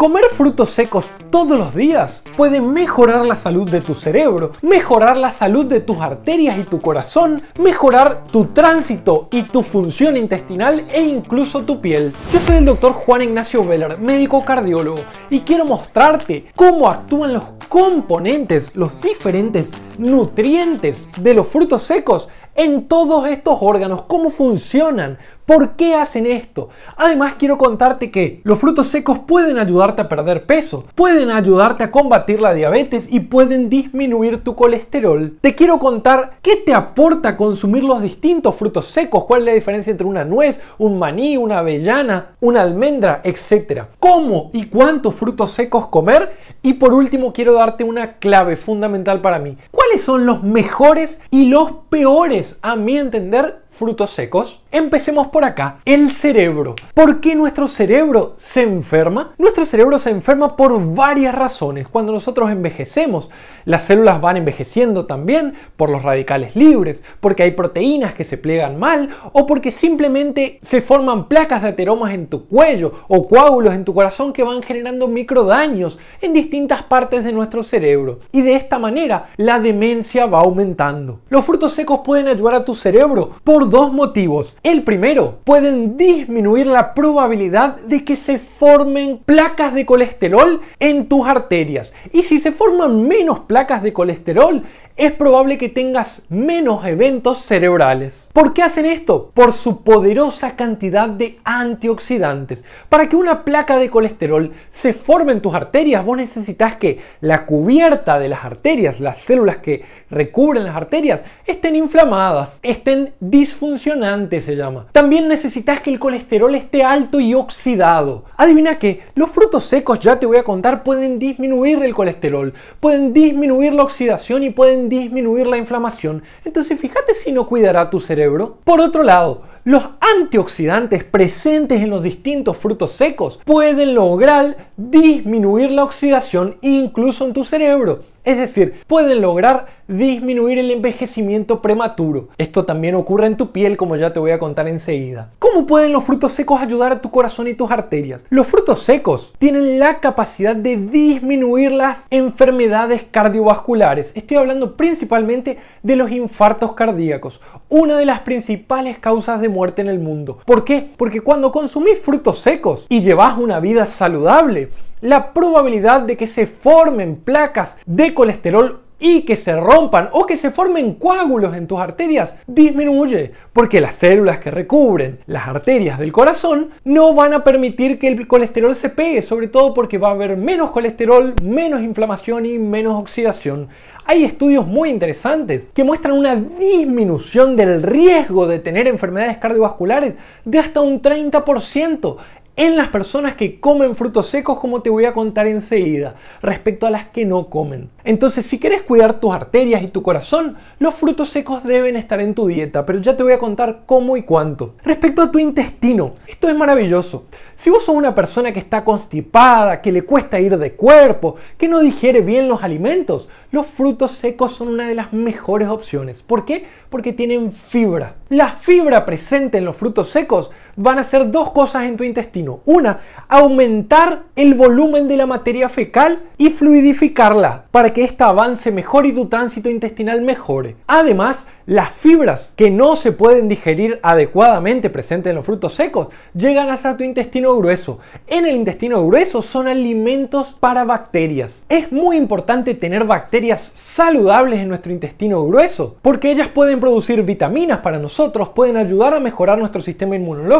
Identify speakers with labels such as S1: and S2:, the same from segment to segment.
S1: Comer frutos secos todos los días puede mejorar la salud de tu cerebro, mejorar la salud de tus arterias y tu corazón, mejorar tu tránsito y tu función intestinal e incluso tu piel. Yo soy el doctor Juan Ignacio Veller, médico cardiólogo, y quiero mostrarte cómo actúan los componentes, los diferentes nutrientes de los frutos secos en todos estos órganos, cómo funcionan, ¿Por qué hacen esto? Además quiero contarte que los frutos secos pueden ayudarte a perder peso, pueden ayudarte a combatir la diabetes y pueden disminuir tu colesterol. Te quiero contar qué te aporta consumir los distintos frutos secos, cuál es la diferencia entre una nuez, un maní, una avellana, una almendra, etc. ¿Cómo y cuántos frutos secos comer? Y por último quiero darte una clave fundamental para mí. ¿Cuáles son los mejores y los peores, a mi entender, frutos secos? Empecemos por acá, el cerebro. ¿Por qué nuestro cerebro se enferma? Nuestro cerebro se enferma por varias razones. Cuando nosotros envejecemos, las células van envejeciendo también por los radicales libres, porque hay proteínas que se plegan mal o porque simplemente se forman placas de ateromas en tu cuello o coágulos en tu corazón que van generando microdaños en distintas partes de nuestro cerebro. Y de esta manera, la demencia va aumentando. Los frutos secos pueden ayudar a tu cerebro por dos motivos. El primero, pueden disminuir la probabilidad de que se formen placas de colesterol en tus arterias. Y si se forman menos placas de colesterol, es probable que tengas menos eventos cerebrales. ¿Por qué hacen esto? Por su poderosa cantidad de antioxidantes. Para que una placa de colesterol se forme en tus arterias, vos necesitas que la cubierta de las arterias, las células que recubren las arterias, estén inflamadas, estén disfuncionantes, se llama. También necesitas que el colesterol esté alto y oxidado. Adivina que los frutos secos, ya te voy a contar, pueden disminuir el colesterol, pueden disminuir la oxidación y pueden disminuir la inflamación, entonces fíjate si no cuidará tu cerebro. Por otro lado, los antioxidantes presentes en los distintos frutos secos pueden lograr disminuir la oxidación incluso en tu cerebro. Es decir, pueden lograr disminuir el envejecimiento prematuro. Esto también ocurre en tu piel, como ya te voy a contar enseguida. ¿Cómo pueden los frutos secos ayudar a tu corazón y tus arterias? Los frutos secos tienen la capacidad de disminuir las enfermedades cardiovasculares. Estoy hablando principalmente de los infartos cardíacos, una de las principales causas de muerte en el mundo. ¿Por qué? Porque cuando consumís frutos secos y llevas una vida saludable, la probabilidad de que se formen placas de colesterol y que se rompan o que se formen coágulos en tus arterias disminuye, porque las células que recubren las arterias del corazón no van a permitir que el colesterol se pegue, sobre todo porque va a haber menos colesterol, menos inflamación y menos oxidación. Hay estudios muy interesantes que muestran una disminución del riesgo de tener enfermedades cardiovasculares de hasta un 30% en las personas que comen frutos secos, como te voy a contar enseguida, respecto a las que no comen. Entonces, si quieres cuidar tus arterias y tu corazón, los frutos secos deben estar en tu dieta, pero ya te voy a contar cómo y cuánto. Respecto a tu intestino, esto es maravilloso. Si vos sos una persona que está constipada, que le cuesta ir de cuerpo, que no digiere bien los alimentos, los frutos secos son una de las mejores opciones. ¿Por qué? Porque tienen fibra. La fibra presente en los frutos secos van a hacer dos cosas en tu intestino. Una, aumentar el volumen de la materia fecal y fluidificarla para que ésta avance mejor y tu tránsito intestinal mejore. Además, las fibras que no se pueden digerir adecuadamente presentes en los frutos secos llegan hasta tu intestino grueso. En el intestino grueso son alimentos para bacterias. Es muy importante tener bacterias saludables en nuestro intestino grueso porque ellas pueden producir vitaminas para nosotros, pueden ayudar a mejorar nuestro sistema inmunológico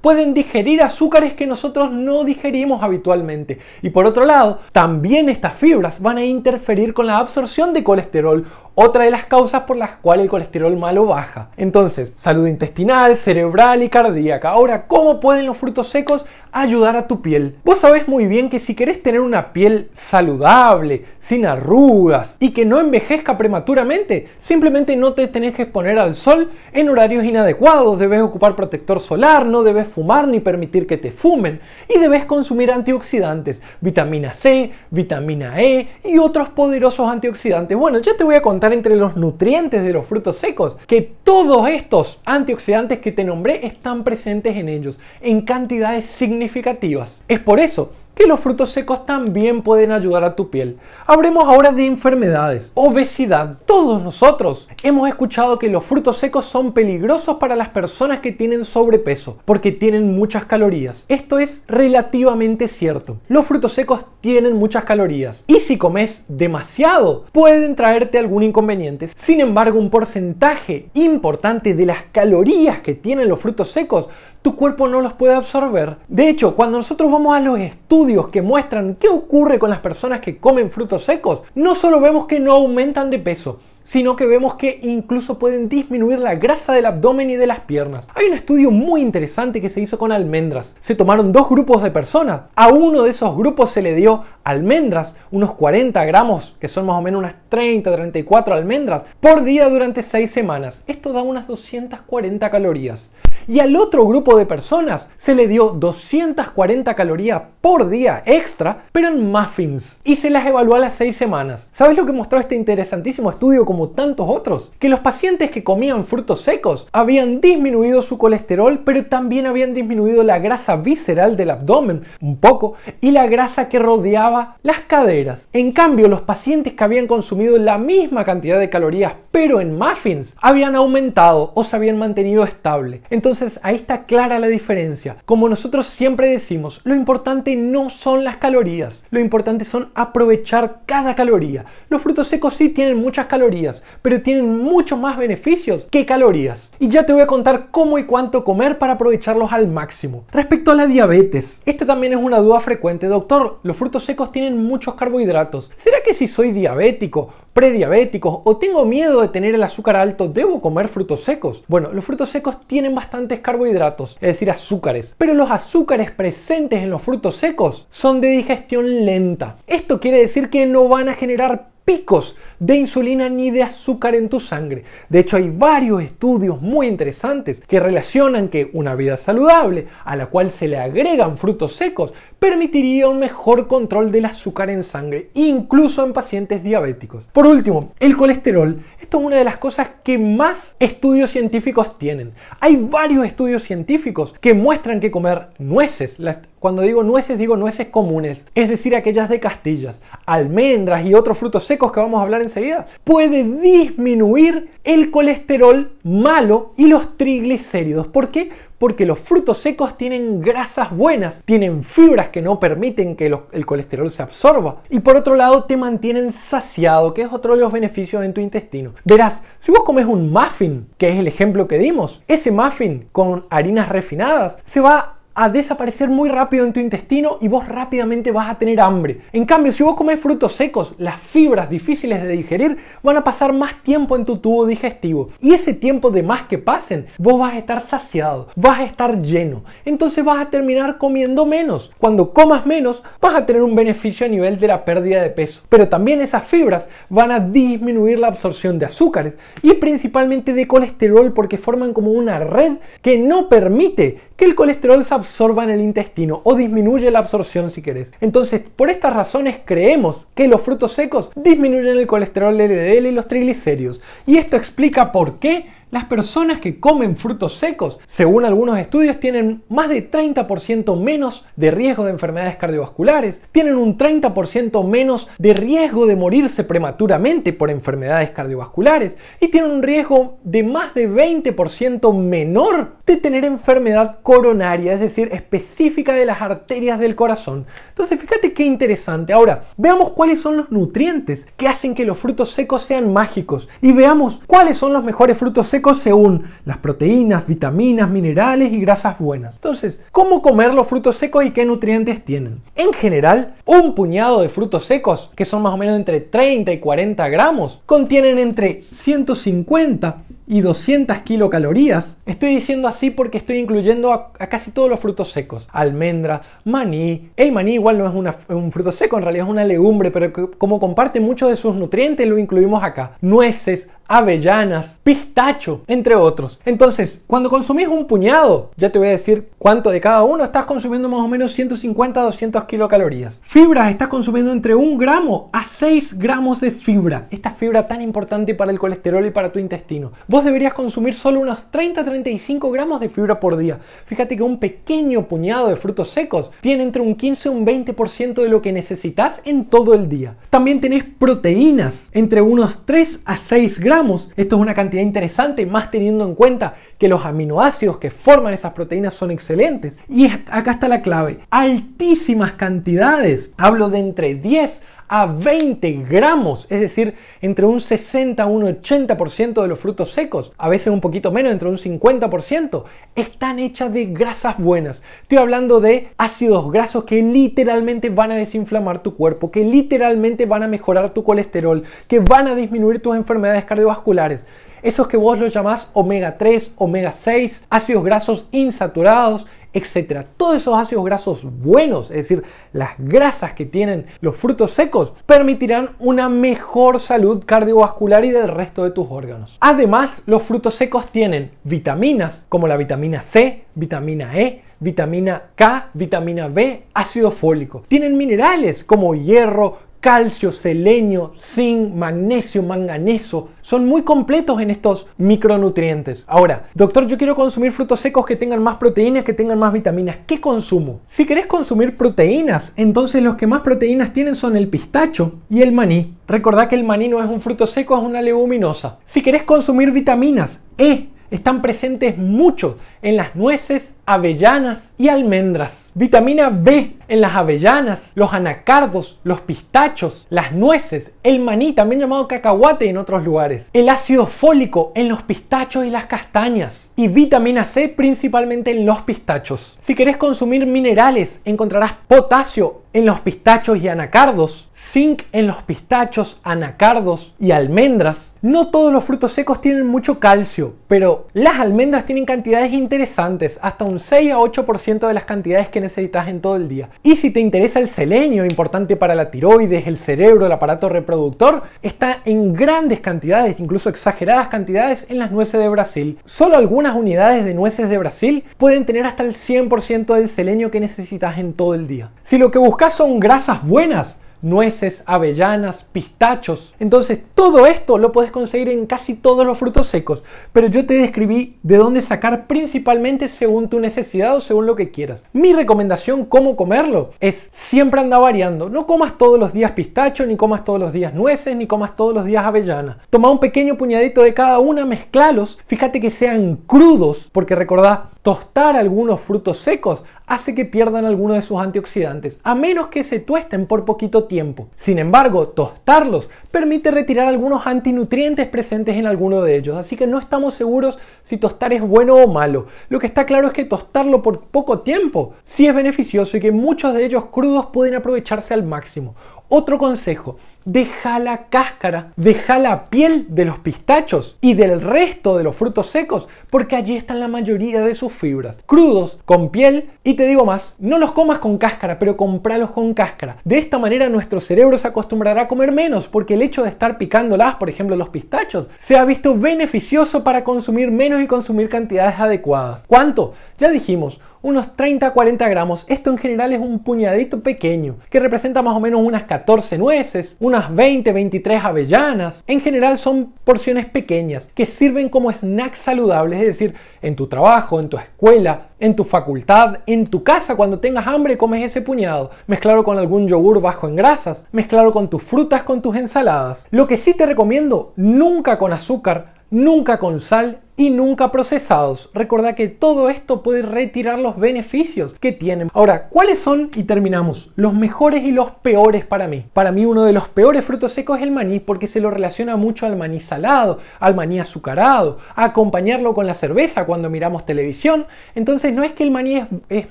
S1: pueden digerir azúcares que nosotros no digerimos habitualmente. Y por otro lado, también estas fibras van a interferir con la absorción de colesterol otra de las causas por las cuales el colesterol malo baja. Entonces, salud intestinal, cerebral y cardíaca. Ahora, ¿cómo pueden los frutos secos ayudar a tu piel? Vos sabés muy bien que si querés tener una piel saludable, sin arrugas y que no envejezca prematuramente, simplemente no te tenés que exponer al sol en horarios inadecuados, debes ocupar protector solar, no debes fumar ni permitir que te fumen y debes consumir antioxidantes, vitamina C, vitamina E y otros poderosos antioxidantes. Bueno, ya te voy a contar entre los nutrientes de los frutos secos, que todos estos antioxidantes que te nombré están presentes en ellos en cantidades significativas. Es por eso que los frutos secos también pueden ayudar a tu piel. Hablemos ahora de enfermedades, obesidad. Todos nosotros hemos escuchado que los frutos secos son peligrosos para las personas que tienen sobrepeso porque tienen muchas calorías. Esto es relativamente cierto. Los frutos secos tienen muchas calorías y si comes demasiado pueden traerte algún inconveniente. Sin embargo, un porcentaje importante de las calorías que tienen los frutos secos tu cuerpo no los puede absorber. De hecho, cuando nosotros vamos a los estudios que muestran qué ocurre con las personas que comen frutos secos, no solo vemos que no aumentan de peso, sino que vemos que incluso pueden disminuir la grasa del abdomen y de las piernas. Hay un estudio muy interesante que se hizo con almendras. Se tomaron dos grupos de personas. A uno de esos grupos se le dio almendras, unos 40 gramos, que son más o menos unas 30, 34 almendras, por día durante 6 semanas. Esto da unas 240 calorías y al otro grupo de personas se le dio 240 calorías por día extra, pero en muffins, y se las evaluó a las 6 semanas. ¿Sabes lo que mostró este interesantísimo estudio como tantos otros? Que los pacientes que comían frutos secos habían disminuido su colesterol, pero también habían disminuido la grasa visceral del abdomen un poco y la grasa que rodeaba las caderas. En cambio, los pacientes que habían consumido la misma cantidad de calorías, pero en muffins, habían aumentado o se habían mantenido estable. Entonces ahí está clara la diferencia. Como nosotros siempre decimos, lo importante no son las calorías, lo importante son aprovechar cada caloría. Los frutos secos sí tienen muchas calorías, pero tienen muchos más beneficios que calorías. Y ya te voy a contar cómo y cuánto comer para aprovecharlos al máximo. Respecto a la diabetes, esta también es una duda frecuente. Doctor, los frutos secos tienen muchos carbohidratos. ¿Será que si soy diabético prediabéticos o tengo miedo de tener el azúcar alto, ¿debo comer frutos secos? Bueno, los frutos secos tienen bastantes carbohidratos, es decir, azúcares, pero los azúcares presentes en los frutos secos son de digestión lenta. Esto quiere decir que no van a generar picos de insulina ni de azúcar en tu sangre. De hecho, hay varios estudios muy interesantes que relacionan que una vida saludable, a la cual se le agregan frutos secos, permitiría un mejor control del azúcar en sangre, incluso en pacientes diabéticos. Por último, el colesterol. Esto es una de las cosas que más estudios científicos tienen. Hay varios estudios científicos que muestran que comer nueces, cuando digo nueces digo nueces comunes, es decir, aquellas de castillas, almendras y otros frutos secos, secos que vamos a hablar enseguida, puede disminuir el colesterol malo y los triglicéridos. ¿Por qué? Porque los frutos secos tienen grasas buenas, tienen fibras que no permiten que el colesterol se absorba y por otro lado te mantienen saciado, que es otro de los beneficios en tu intestino. Verás, si vos comes un muffin, que es el ejemplo que dimos, ese muffin con harinas refinadas se va a desaparecer muy rápido en tu intestino y vos rápidamente vas a tener hambre. En cambio, si vos comes frutos secos, las fibras difíciles de digerir van a pasar más tiempo en tu tubo digestivo. Y ese tiempo de más que pasen, vos vas a estar saciado, vas a estar lleno. Entonces vas a terminar comiendo menos. Cuando comas menos, vas a tener un beneficio a nivel de la pérdida de peso. Pero también esas fibras van a disminuir la absorción de azúcares y principalmente de colesterol porque forman como una red que no permite el colesterol se absorba en el intestino o disminuye la absorción si querés. Entonces, por estas razones creemos que los frutos secos disminuyen el colesterol LDL e y los triglicéridos. Y esto explica por qué las personas que comen frutos secos, según algunos estudios, tienen más de 30% menos de riesgo de enfermedades cardiovasculares, tienen un 30% menos de riesgo de morirse prematuramente por enfermedades cardiovasculares y tienen un riesgo de más de 20% menor de tener enfermedad coronaria, es decir, específica de las arterias del corazón. Entonces, fíjate qué interesante. Ahora, veamos cuáles son los nutrientes que hacen que los frutos secos sean mágicos y veamos cuáles son los mejores frutos secos según las proteínas, vitaminas, minerales y grasas buenas. Entonces, ¿cómo comer los frutos secos y qué nutrientes tienen? En general, un puñado de frutos secos, que son más o menos entre 30 y 40 gramos, contienen entre 150 y 200 kilocalorías. Estoy diciendo así porque estoy incluyendo a, casi todos los frutos secos. Almendra, maní. El maní igual no es un fruto seco, en realidad es una legumbre, pero como comparte muchos de sus nutrientes lo incluimos acá. Nueces, avellanas, pistacho, entre otros. Entonces, cuando consumís un puñado, ya te voy a decir cuánto de cada uno, estás consumiendo más o menos 150 200 kilocalorías. Fibra estás consumiendo entre un gramo a 6 gramos de fibra. Esta fibra tan importante para el colesterol y para tu intestino. Vos deberías consumir solo unos 30 35 gramos de fibra por día. Fíjate que un pequeño puñado de frutos secos tiene entre un 15 y un 20% de lo que necesitas en todo el día. También tenés proteínas, entre unos 3 a 6 gramos esto es una cantidad interesante, más teniendo en cuenta que los aminoácidos que forman esas proteínas son excelentes. Y acá está la clave, altísimas cantidades, hablo de entre 10 a 20 gramos, es decir, entre un 60 a un 80% de los frutos secos, a veces un poquito menos, entre un 50%, están hechas de grasas buenas. Estoy hablando de ácidos grasos que literalmente van a desinflamar tu cuerpo, que literalmente van a mejorar tu colesterol, que van a disminuir tus enfermedades cardiovasculares esos que vos los llamás omega 3, omega 6, ácidos grasos insaturados, etcétera. Todos esos ácidos grasos buenos, es decir, las grasas que tienen los frutos secos, permitirán una mejor salud cardiovascular y del resto de tus órganos. Además, los frutos secos tienen vitaminas como la vitamina C, vitamina E, vitamina K, vitamina B, ácido fólico. Tienen minerales como hierro, calcio, selenio, zinc, magnesio, manganeso. Son muy completos en estos micronutrientes. Ahora, doctor, yo quiero consumir frutos secos que tengan más proteínas, que tengan más vitaminas. ¿Qué consumo? Si querés consumir proteínas, entonces los que más proteínas tienen son el pistacho y el maní. Recordá que el maní no es un fruto seco, es una leguminosa. Si querés consumir vitaminas, E, están presentes muchos en las nueces, avellanas y almendras. Vitamina B en las avellanas, los anacardos, los pistachos, las nueces, el maní, también llamado cacahuate en otros lugares. El ácido fólico en los pistachos y las castañas. Y vitamina C principalmente en los pistachos. Si querés consumir minerales, encontrarás potasio en los pistachos y anacardos, zinc en los pistachos, anacardos y almendras. No todos los frutos secos tienen mucho calcio, pero las almendras tienen cantidades interesantes, hasta un 6 a 8% de las cantidades que necesitas en todo el día. Y si te interesa el selenio, importante para la tiroides, el cerebro, el aparato reproductor, está en grandes cantidades, incluso exageradas cantidades, en las nueces de Brasil. Solo algunas unidades de nueces de Brasil pueden tener hasta el 100% del selenio que necesitas en todo el día. Si lo que buscas son grasas buenas, nueces, avellanas, pistachos. Entonces todo esto lo puedes conseguir en casi todos los frutos secos, pero yo te describí de dónde sacar principalmente según tu necesidad o según lo que quieras. Mi recomendación cómo comerlo es siempre anda variando. No comas todos los días pistacho, ni comas todos los días nueces, ni comas todos los días avellana. Toma un pequeño puñadito de cada una, mezclalos. Fíjate que sean crudos, porque recordad, tostar algunos frutos secos hace que pierdan algunos de sus antioxidantes, a menos que se tuesten por poquito tiempo. Sin embargo, tostarlos permite retirar algunos antinutrientes presentes en alguno de ellos, así que no estamos seguros si tostar es bueno o malo. Lo que está claro es que tostarlo por poco tiempo sí es beneficioso y que muchos de ellos crudos pueden aprovecharse al máximo. Otro consejo, deja la cáscara, deja la piel de los pistachos y del resto de los frutos secos, porque allí están la mayoría de sus fibras. Crudos, con piel, y te digo más, no los comas con cáscara, pero compralos con cáscara. De esta manera nuestro cerebro se acostumbrará a comer menos, porque el hecho de estar picándolas, por ejemplo los pistachos, se ha visto beneficioso para consumir menos y consumir cantidades adecuadas. ¿Cuánto? Ya dijimos, unos 30 40 gramos. Esto en general es un puñadito pequeño, que representa más o menos unas 14 nueces, unas 20, 23 avellanas. En general son porciones pequeñas que sirven como snacks saludables, es decir, en tu trabajo, en tu escuela, en tu facultad, en tu casa, cuando tengas hambre comes ese puñado. Mezclado con algún yogur bajo en grasas, mezclado con tus frutas, con tus ensaladas. Lo que sí te recomiendo, nunca con azúcar, nunca con sal y nunca procesados. Recuerda que todo esto puede retirar los beneficios que tienen. Ahora, ¿cuáles son? Y terminamos. Los mejores y los peores para mí. Para mí uno de los peores frutos secos es el maní porque se lo relaciona mucho al maní salado, al maní azucarado, acompañarlo con la cerveza cuando miramos televisión. Entonces no es que el maní es,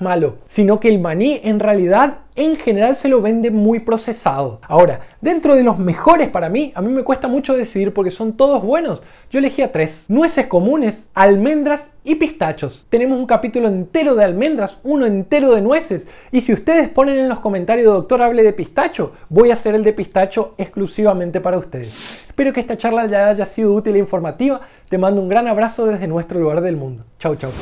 S1: malo, sino que el maní en realidad en general se lo vende muy procesado. Ahora, dentro de los mejores para mí, a mí me cuesta mucho decidir porque son todos buenos. Yo elegí elegía tres. Nueces comunes almendras y pistachos. Tenemos un capítulo entero de almendras, uno entero de nueces. Y si ustedes ponen en los comentarios, doctor, hable de pistacho, voy a hacer el de pistacho exclusivamente para ustedes. Espero que esta charla ya haya sido útil e informativa. Te mando un gran abrazo desde nuestro lugar del mundo. Chau, chau.